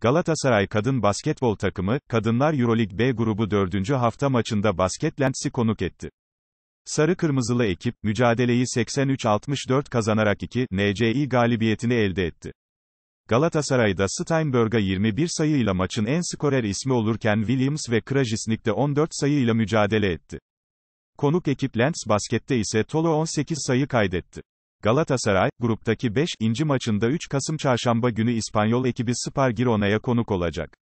Galatasaray kadın basketbol takımı, Kadınlar Eurolig B grubu 4. hafta maçında Basketlands'i konuk etti. Sarı Kırmızılı ekip, mücadeleyi 83-64 kazanarak 2 NCI galibiyetini elde etti. Galatasaray'da Steinberg'a 21 sayıyla maçın en skorer ismi olurken Williams ve Krajisnik de 14 sayıyla mücadele etti. Konuk ekip Lens Basket'te ise Tolo 18 sayı kaydetti. Galatasaray, gruptaki 5. maçında 3 Kasım Çarşamba günü İspanyol ekibi Spar Girona'ya konuk olacak.